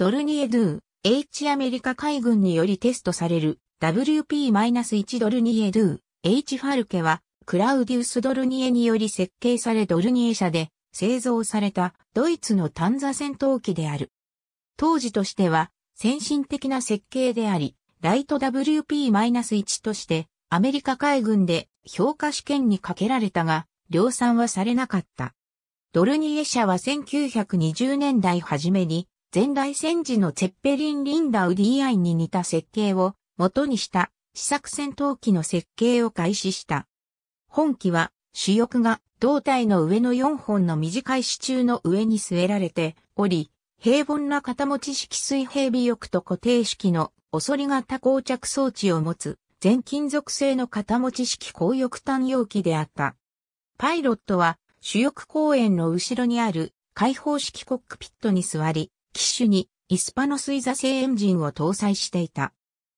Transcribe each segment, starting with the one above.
ドルニエドゥ H アメリカ海軍によりテストされる WP-1 ドルニエドゥ H ファルケは、クラウディウス・ドルニエにより設計されドルニエ社で製造されたドイツのンザ戦闘機である。当時としては先進的な設計であり、ライト WP-1 としてアメリカ海軍で評価試験にかけられたが、量産はされなかった。ドルニエ社は1920年代初めに前代戦時のチェッペリン・リンダウ DI に似た設計を元にした試作戦闘機の設計を開始した。本機は主翼が胴体の上の4本の短い支柱の上に据えられており、平凡な肩持ち式水平尾翼と固定式の恐り型膠着装置を持つ全金属製の肩持ち式高翼単容器であった。パイロットは主翼公園の後ろにある開放式コックピットに座り、機種にイスパノスイザ製エンジンを搭載していた。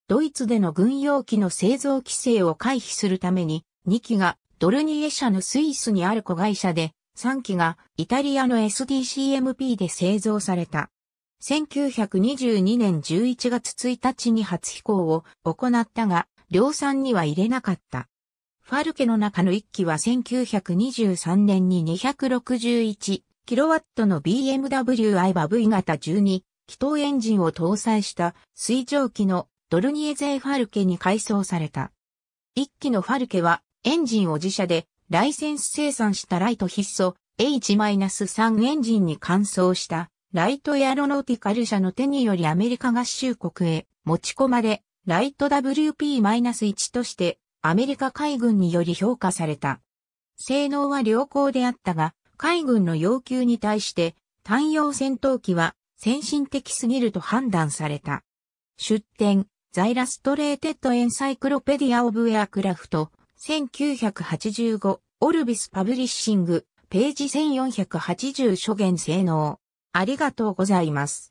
ドイツでの軍用機の製造規制を回避するために、2機がドルニエ社のスイスにある子会社で、3機がイタリアの SDCMP で製造された。1922年11月1日に初飛行を行ったが、量産には入れなかった。ファルケの中の1機は1923年に261 kW の BMW i は V 型12気筒エンジンを搭載した水蒸気のドルニエゼファルケに改装された。一機のファルケはエンジンを自社でライセンス生産したライト必須 H-3 エンジンに換装したライトエアロノーティカル社の手によりアメリカ合衆国へ持ち込まれ、ライト WP-1 としてアメリカ海軍により評価された。性能は良好であったが、海軍の要求に対して単用戦闘機は先進的すぎると判断された。出展、ザイラストレーテッドエンサイクロペディア・オブ・エアクラフト、1985、オルビス・パブリッシング、ページ1480初言性能。ありがとうございます。